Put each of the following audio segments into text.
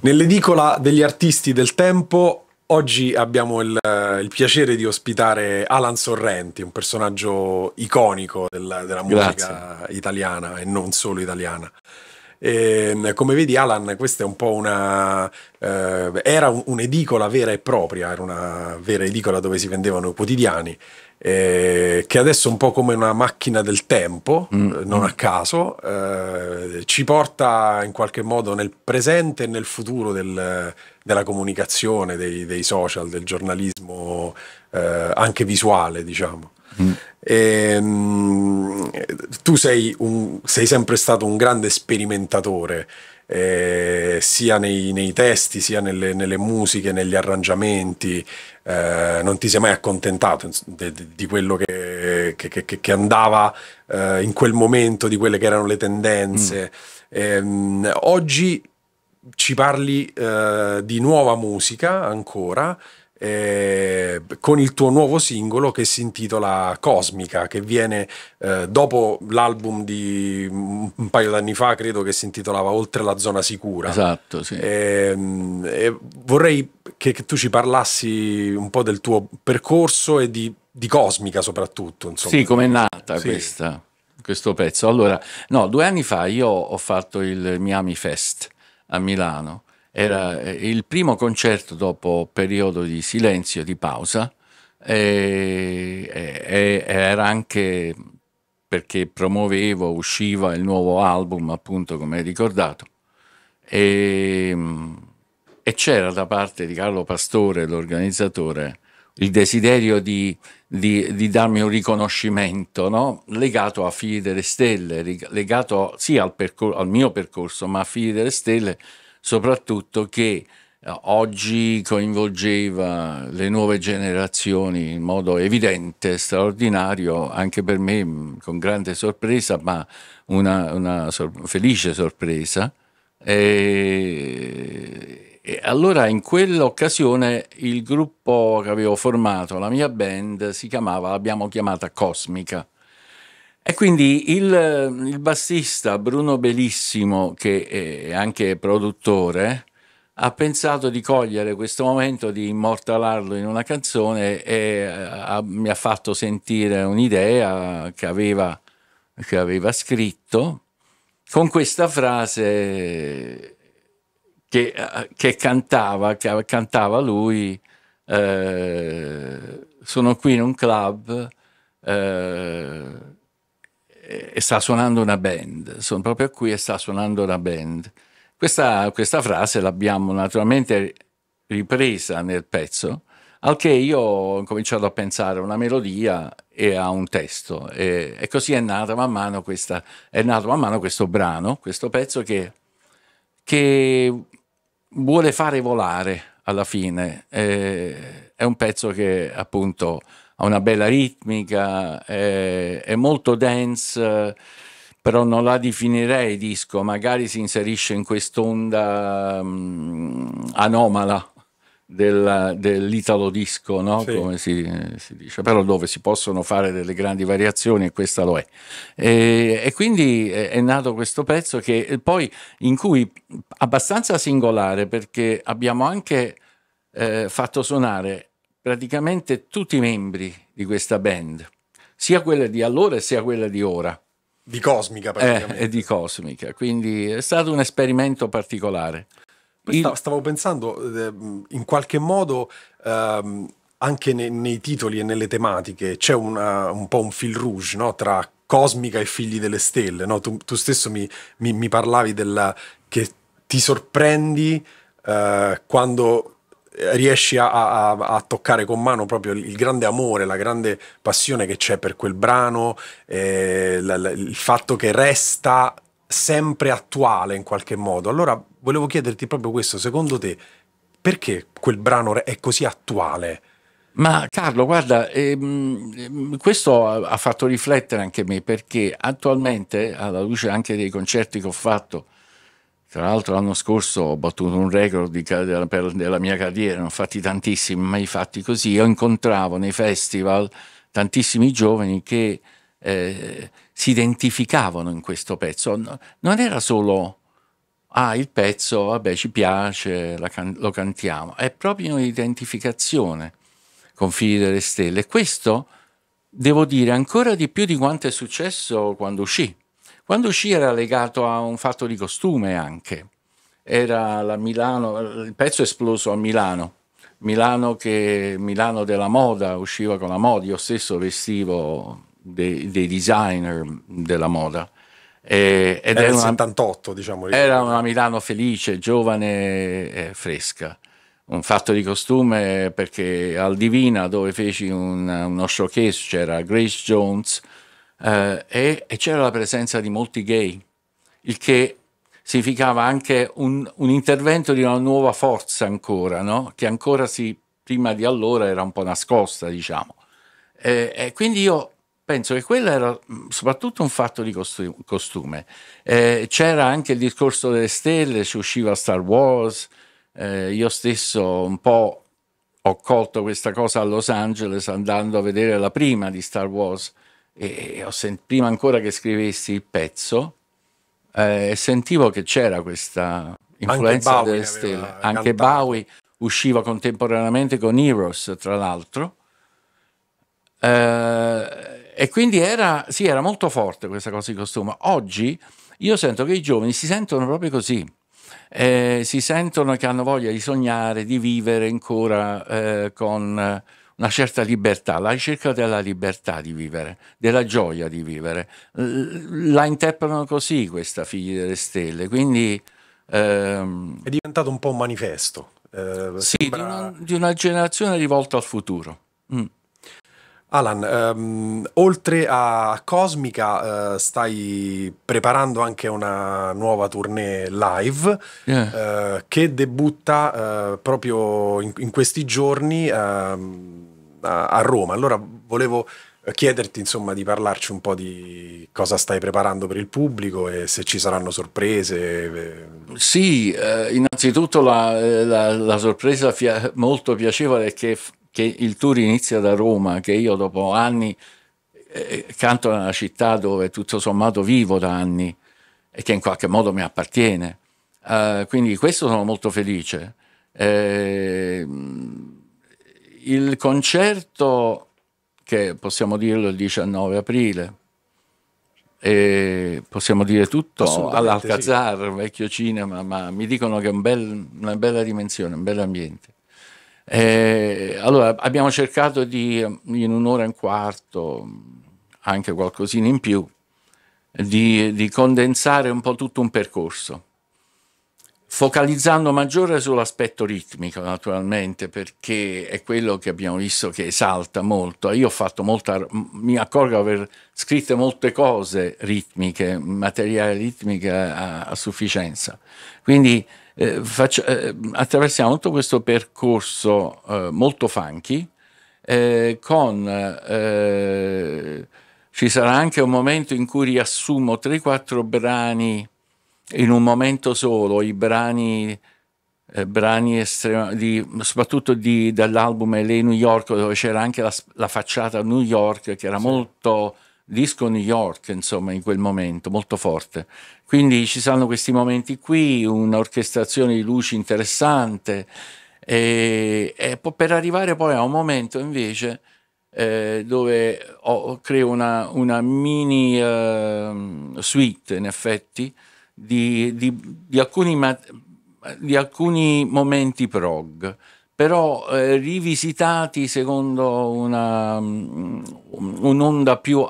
Nell'edicola degli artisti del tempo oggi abbiamo il, eh, il, piacere di ospitare Alan Sorrenti, un personaggio iconico del, della musica Grazie. italiana e non solo italiana. E, ehm, come vedi Alan, questa è un po' una... Eh, era un'edicola vera e propria, era una vera edicola dove si vendevano quotidiani eh, che adesso è un po' come una macchina del tempo, mm. Eh, non a caso, eh, ci porta in qualche modo nel presente e nel futuro del, della comunicazione, dei, dei, social, del giornalismo eh, anche visuale, diciamo. Mm. E, ehm, tu sei, un, sei sempre stato un grande sperimentatore eh, sia nei, nei, testi, sia nelle, nelle musiche, negli arrangiamenti, eh, non ti sei mai accontentato di, di quello che, che, che, che andava eh, in quel momento, di quelle che erano le tendenze. Mm. Ehm, oggi ci parli eh, di nuova musica ancora, eh, con il tuo nuovo singolo che si intitola Cosmica, che viene eh, dopo l'album di un paio d'anni fa, credo che si intitolava Oltre la zona sicura. Esatto, sì. Eh, vorrei che, che, tu ci parlassi un po' del tuo percorso e di, di Cosmica soprattutto. Insomma. Sì, com'è nata sì. questa, questo pezzo. Allora, no, due anni fa io ho fatto il Miami Fest a Milano era eh, il primo concerto dopo periodo di silenzio, di pausa, e, e, era anche perché promuovevo, usciva il nuovo album, appunto, come hai ricordato, e, e c'era da parte di Carlo Pastore, l'organizzatore, il desiderio di, di, di darmi un riconoscimento no? legato a Figli delle Stelle, legato sì al, al mio percorso, ma a Figli delle Stelle, soprattutto che eh, oggi coinvolgeva le nuove generazioni in modo evidente, straordinario, anche per me mm, con grande sorpresa, ma una, una sor- felice sorpresa. E, e allora in quell'occasione il gruppo che avevo formato, la mia band, si chiamava, l'abbiamo chiamata Cosmica. E quindi il, il bassista Bruno Bellissimo, che è anche produttore, ha pensato di cogliere questo momento, di immortalarlo in una canzone e eh, ha, mi ha fatto sentire un'idea che aveva, che aveva scritto con questa frase che, che, cantava, che cantava lui, eh, sono qui in un club, eh, eh, e sta suonando una band, sono proprio qui e sta suonando una band. Questa, questa frase l'abbiamo naturalmente ripresa nel pezzo, al che io ho cominciato a pensare a una melodia e a un testo e, e così è, nata man mano questa, è nato man mano questo brano, questo pezzo che, che vuole fare volare alla fine. Eh, è un pezzo che appunto ha una bella ritmica, eh, è molto dense, però non la definirei disco, magari si inserisce in quest'onda mh, mm, anomala del, dell'italo disco, no? sì. come si, si, dice, però dove si possono fare delle grandi variazioni e questa lo è. E, e quindi è, nato questo pezzo che poi in cui abbastanza singolare perché abbiamo anche eh, fatto suonare praticamente tutti i membri di questa band, sia quella di allora sia quella di ora. Di cosmica, praticamente. Eh, e di cosmica, quindi è stato un esperimento particolare. Il... Stavo pensando, eh, in qualche modo, ehm, anche nei, nei, titoli e nelle tematiche, c'è una, un po' un fil rouge no? tra cosmica e figli delle stelle. No? Tu, tu, stesso mi, mi, mi parlavi del che ti sorprendi eh, quando riesci a, a, a, toccare con mano proprio il grande amore, la grande passione che c'è per quel brano, eh, la, la, il fatto che resta sempre attuale in qualche modo. Allora volevo chiederti proprio questo, secondo te perché quel brano è così attuale? Ma Carlo, guarda, ehm, questo ha fatto riflettere anche me perché attualmente, alla luce anche dei concerti che ho fatto, tra l'altro l'anno scorso ho battuto un record di, della, per, della mia carriera, non ho fatti tantissimi, mai fatti così, io incontravo nei festival tantissimi giovani che eh, si identificavano in questo pezzo. No, non era solo, ah, il pezzo, vabbè, ci piace, can lo cantiamo. È proprio un'identificazione con Figli delle Stelle. Questo, devo dire, ancora di più di quanto è successo quando uscì. Quando uscì era legato a un fatto di costume anche. Era la Milano, il pezzo è esploso a Milano. Milano, che, Milano della moda, usciva con la moda, io stesso vestivo dei, dei designer della moda. Eh, ed era, diciamo, era, una, 78, diciamo, era una Milano felice, giovane e fresca. Un fatto di costume perché al Divina, dove feci un, uno showcase, c'era Grace Jones eh, e, e c'era la presenza di molti gay, il che significava anche un, un intervento di una nuova forza ancora, no? che ancora si, prima di allora era un po' nascosta, diciamo. E, e quindi io penso che quello era mm, soprattutto un fatto di costume. Eh, c'era anche il discorso delle stelle, ci usciva Star Wars, eh, io stesso un po' ho colto questa cosa a Los Angeles andando a vedere la prima di Star Wars e, sent- prima ancora che scrivessi il pezzo eh, sentivo che c'era questa influenza delle stelle. Anche cantato. Bowie usciva contemporaneamente con Heroes, tra l'altro. Eh, e quindi era, sì, era molto forte questa cosa di costume. Oggi io sento che i giovani si sentono proprio così. Eh, si sentono che hanno voglia di sognare, di vivere ancora eh, con una certa libertà, la ricerca della libertà di vivere, della gioia di vivere. La interpretano così questa Figlia delle Stelle, quindi... Ehm, È diventato un po' un manifesto. Eh, sì, sembra... di, una, di, una, generazione rivolta al futuro. Mm. Alan, um, oltre a Cosmica uh, stai preparando anche una nuova tournée live yeah. uh, che debutta uh, proprio in, in, questi giorni ehm, a, a, Roma. Allora volevo chiederti insomma di parlarci un po' di cosa stai preparando per il pubblico e se ci saranno sorprese. Sì, innanzitutto la, la, la sorpresa molto piacevole è che che il tour inizia da Roma, che io dopo anni eh, eh, canto nella città dove tutto sommato vivo da anni e che in qualche modo mi appartiene. Uh, quindi questo sono molto felice. Eh, il concerto, che possiamo dirlo il 19 aprile, e possiamo dire tutto all'Alcazar, sì. vecchio cinema, ma mi dicono che è un bel, una bella dimensione, un bel ambiente. Eh, allora, abbiamo cercato di, in un'ora e un quarto, anche qualcosina in più, di, di condensare un po' tutto un percorso, focalizzando maggiore sull'aspetto ritmico, naturalmente, perché è quello che abbiamo visto che esalta molto. Io ho fatto molta, mi accorgo di aver scritto molte cose ritmiche, materiale ritmico a, a sufficienza. Quindi eh, faccio, eh, attraversiamo tutto questo percorso eh, molto funky eh, con eh, ci sarà anche un momento in cui riassumo 3-4 brani in un momento solo, i brani, eh, brani di, soprattutto di, dall'album L.A. New York dove c'era anche la, la, facciata New York che era sì. molto disco New York, insomma, in quel momento, molto forte. Quindi ci saranno questi momenti qui, un'orchestrazione di luci interessante, e, e per arrivare poi a un momento invece eh, dove ho, creo una, una mini uh, suite, in effetti, di, di, di, alcuni, di alcuni momenti prog però eh, rivisitati secondo una, mm, un'onda un più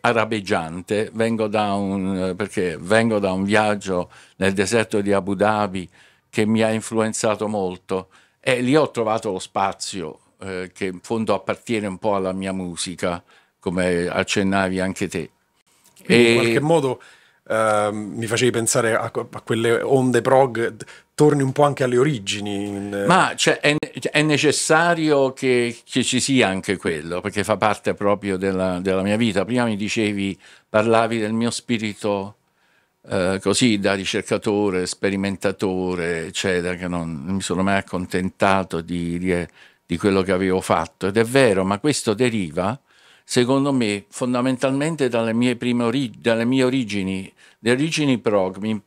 arabeggiante, vengo da un, eh, perché vengo da un viaggio nel deserto di Abu Dhabi che mi ha influenzato molto e lì ho trovato lo spazio eh, che in fondo appartiene un po' alla mia musica, come accennavi anche te. e... in qualche modo Uh, mi facevi pensare a, a, quelle onde prog torni un po' anche alle origini. Eh. Ma cioè, è, cioè, è, necessario che, che, ci sia anche quello, perché fa parte proprio della, della, mia vita. Prima mi dicevi, parlavi del mio spirito eh, così da ricercatore, sperimentatore, eccetera, che non, non mi sono mai accontentato di, di, di, quello che avevo fatto. Ed è vero, ma questo deriva, secondo me, fondamentalmente dalle mie, prime ori- dalle mie origini, le origini prog. Mi,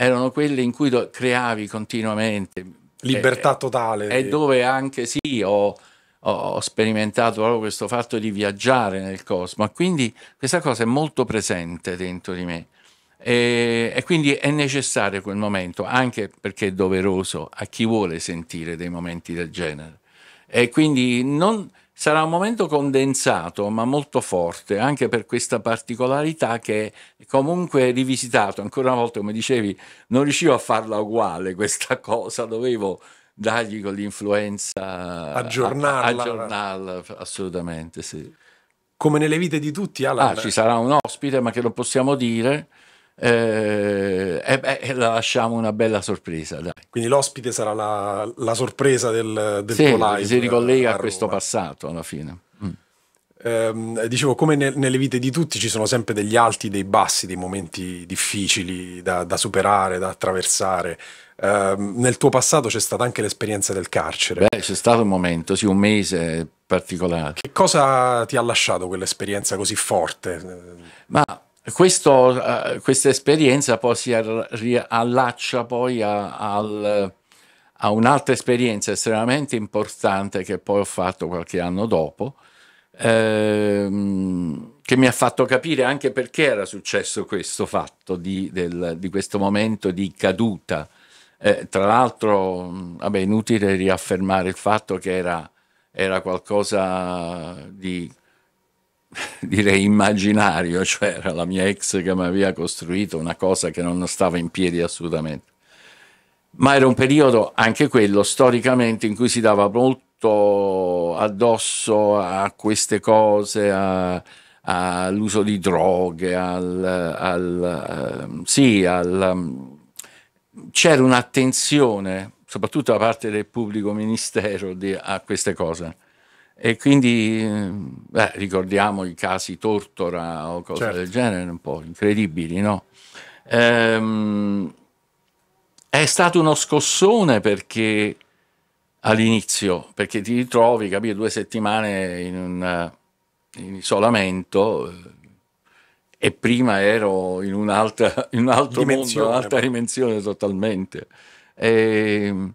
erano quelle in cui creavi continuamente. Eh, Libertà totale. E, dove anche sì, ho, ho sperimentato proprio questo fatto di viaggiare nel cosmo. Quindi questa cosa è molto presente dentro di me. E, e, quindi è necessario quel momento, anche perché è doveroso a chi vuole sentire dei momenti del genere. E quindi non, Sarà un momento condensato ma molto forte, anche per questa particolarità che comunque rivisitato, ancora una volta come dicevi, non riuscivo a farla uguale questa cosa, dovevo dargli con l'influenza, aggiornarla. aggiornarla assolutamente, sì. Come nelle vite di tutti, Alan. Ah, ci sarà un ospite, ma che lo possiamo dire, eh, e eh, beh, la lasciamo una bella sorpresa. Dai. Quindi l'ospite sarà la, la sorpresa del, del sì, live. Si ricollega a, a questo passato alla fine. Eh, dicevo, come ne, nelle vite di tutti ci sono sempre degli alti, dei bassi, dei momenti difficili da, da superare, da attraversare. Eh, nel tuo passato c'è stata anche l'esperienza del carcere. Beh, c'è stato un momento, sì, un mese particolare. Che cosa ti ha lasciato quell'esperienza così forte? Ma questo, uh, questa esperienza poi si riallaccia poi a, al, a un'altra esperienza estremamente importante che poi ho fatto qualche anno dopo, ehm, che mi ha fatto capire anche perché era successo questo fatto di, del, di questo momento di caduta. Eh, tra l'altro, vabbè, inutile riaffermare il fatto che era, era qualcosa di direi immaginario, cioè era la mia ex che mi aveva costruito una cosa che non stava in piedi assolutamente. Ma era un periodo, anche quello, storicamente, in cui si dava molto addosso a queste cose, a, all'uso di droghe, al, al, ehm, sì, al, ehm, c'era un'attenzione, soprattutto da parte del pubblico ministero, di, a queste cose. E quindi beh, ricordiamo i casi Tortora o cose certo. del genere, un po' incredibili, no? Ehm, è stato uno scossone perché all'inizio, perché ti ritrovi, capito, due settimane in, un, in isolamento eh, e prima ero in un'altra in un altro dimensione. mondo, un'altra dimensione totalmente. E, ehm,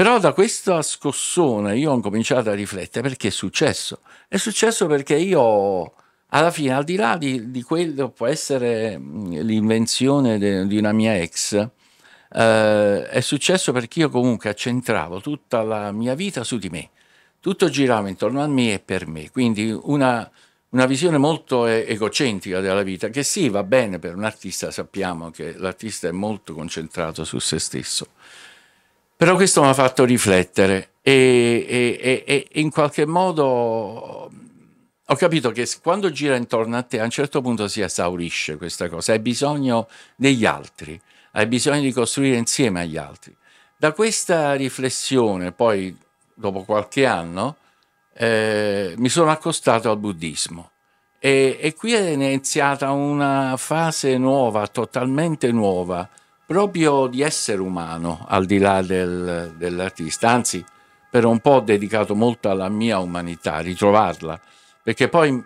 però da questa scossona io ho cominciato a riflettere perché è successo. È successo perché io, alla fine, al di là di, di quello può essere l'invenzione de, di una mia ex, eh, è successo perché io comunque accentravo tutta la mia vita su di me. Tutto girava intorno a me e per me. Quindi una, una visione molto egocentrica della vita, che sì, va bene per un artista, sappiamo che l'artista è molto concentrato su se stesso, però questo mi ha fatto riflettere e, e, e, e in qualche modo ho capito che quando gira intorno a te a un certo punto si esaurisce questa cosa, hai bisogno degli altri, hai bisogno di costruire insieme agli altri. Da questa riflessione poi, dopo qualche anno, eh, mi sono accostato al buddismo e, e qui è iniziata una fase nuova, totalmente nuova, proprio di essere umano al di là del, dell'artista, anzi per un po' ho dedicato molto alla mia umanità, ritrovarla, perché poi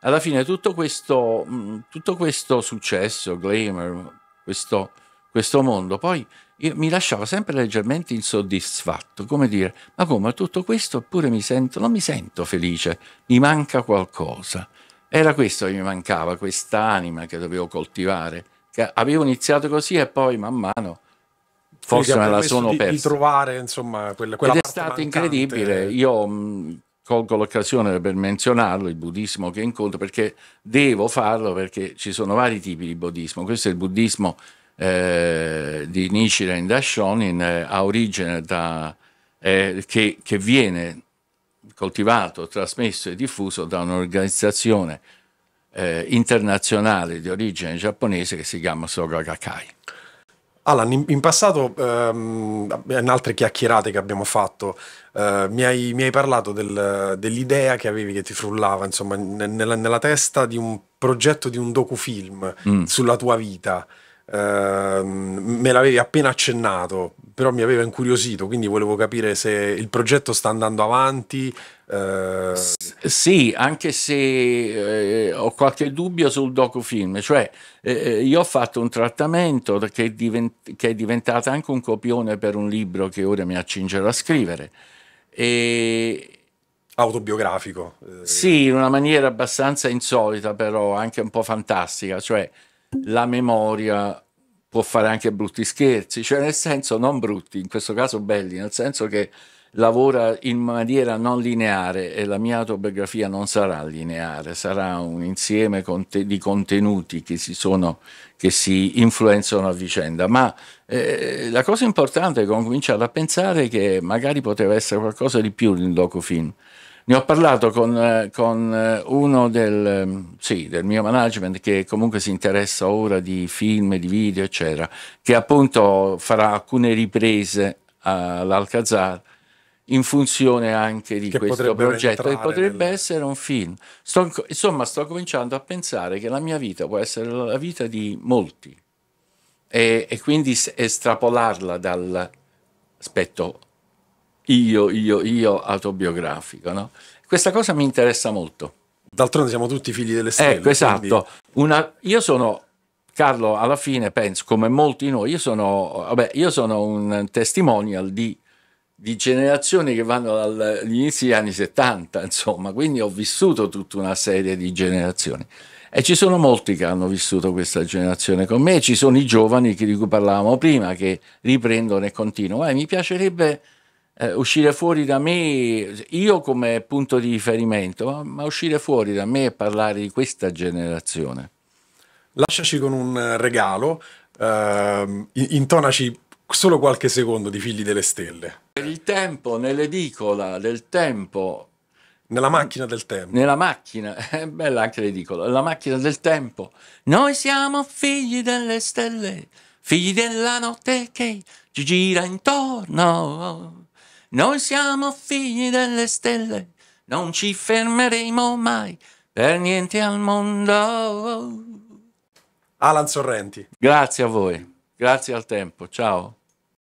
alla fine tutto questo, mm, tutto questo successo, glamour, questo, questo mondo, poi mi lasciava sempre leggermente insoddisfatto, come dire, ma come tutto questo eppure mi sento, non mi sento felice, mi manca qualcosa. Era questo che mi mancava, questa anima che dovevo coltivare avevo iniziato così e poi man mano forse me la sono di, persa. Di trovare insomma quella, quella Ed è stato mancante. incredibile. Io mh, mm, colgo l'occasione per menzionarlo, il buddismo che incontro, perché devo farlo perché ci sono vari tipi di buddismo. Questo è il buddismo eh, di Nichiren Dashonin, eh, ha origine da, eh, che, che viene coltivato, trasmesso e diffuso da un'organizzazione eh, internazionale di origine giapponese che si chiama Soga Gakkai. Alan, in, passato, ehm, in altre chiacchierate che abbiamo fatto, eh, mi, hai, mi, hai, parlato del, dell'idea che avevi che ti frullava, insomma, nella, nella, testa di un progetto di un docufilm mm. sulla tua vita. Ehm, me l'avevi appena accennato, però mi aveva incuriosito, quindi volevo capire se il progetto sta andando avanti. Uh... S- sì, anche se eh, ho qualche dubbio sul docufilm, cioè eh, eh io ho fatto un trattamento che è, divent- che è diventato anche un copione per un libro che ora mi accingerò a scrivere. E, autobiografico. Eh. Sì, in una maniera abbastanza insolita, però anche un po' fantastica. Cioè, la memoria può fare anche brutti scherzi, cioè nel senso non brutti, in questo caso belli, nel senso che lavora in maniera non lineare e la mia autobiografia non sarà lineare, sarà un insieme di contenuti che si, sono, che si influenzano a vicenda. Ma eh, la cosa importante è cominciare a pensare che magari poteva essere qualcosa di più il docufilm. film ne ho parlato con, eh, con eh, uno del, ehm, sì, del, mio management che comunque si interessa ora di film, di video, eccetera, che appunto farà alcune riprese all'Alcazar in funzione anche di questo progetto che potrebbe nel... essere un film. Sto, insomma, sto cominciando a pensare che la mia vita può essere la vita di molti e, e quindi s- estrapolarla dall'aspetto io, io, io autobiografico. No? Questa cosa mi interessa molto. D'altronde siamo tutti figli delle eh, stelle. Ecco, esatto. Una, io sono, Carlo, alla fine penso, come molti di noi, io sono, vabbè, io sono un testimonial di, di generazioni che vanno dagli inizi degli anni 70, insomma, quindi ho vissuto tutta una serie di generazioni. E ci sono molti che hanno vissuto questa generazione con me, ci sono i giovani di cui parlavamo prima, che riprendono e continuano. Eh, mi piacerebbe eh, uscire fuori da me, io come punto di riferimento, ma, ma uscire fuori da me e parlare di questa generazione. Lasciaci con un eh, regalo, eh, intonaci solo qualche secondo di Figli delle Stelle. Il tempo, nell'edicola del tempo. Nella macchina del tempo. Nella macchina, è bella anche l'edicola, la macchina del tempo. Noi siamo figli delle stelle, figli della notte che ci gira intorno. Noi siamo figli delle stelle, non ci fermeremo mai per niente al mondo. Alan Sorrenti. Grazie a voi, grazie al tempo, ciao.